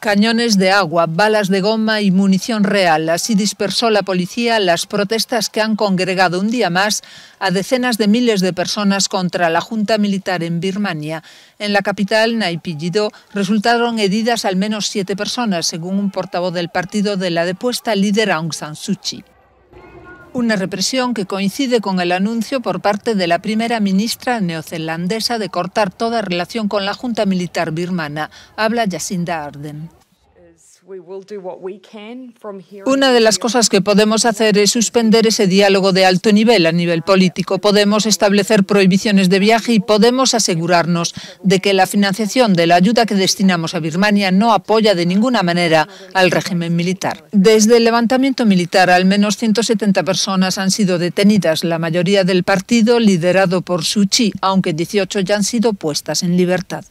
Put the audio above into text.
Cañones de agua, balas de goma y munición real. Así dispersó la policía las protestas que han congregado un día más a decenas de miles de personas contra la Junta Militar en Birmania. En la capital, Naypyidaw, resultaron heridas al menos siete personas, según un portavoz del partido de la depuesta líder Aung San Suu Kyi. Una represión que coincide con el anuncio por parte de la primera ministra neozelandesa de cortar toda relación con la Junta Militar birmana. Habla Jacinda Arden. Una de las cosas que podemos hacer es suspender ese diálogo de alto nivel a nivel político. Podemos establecer prohibiciones de viaje y podemos asegurarnos de que la financiación de la ayuda que destinamos a Birmania no apoya de ninguna manera al régimen militar. Desde el levantamiento militar, al menos 170 personas han sido detenidas, la mayoría del partido liderado por Suu Kyi, aunque 18 ya han sido puestas en libertad.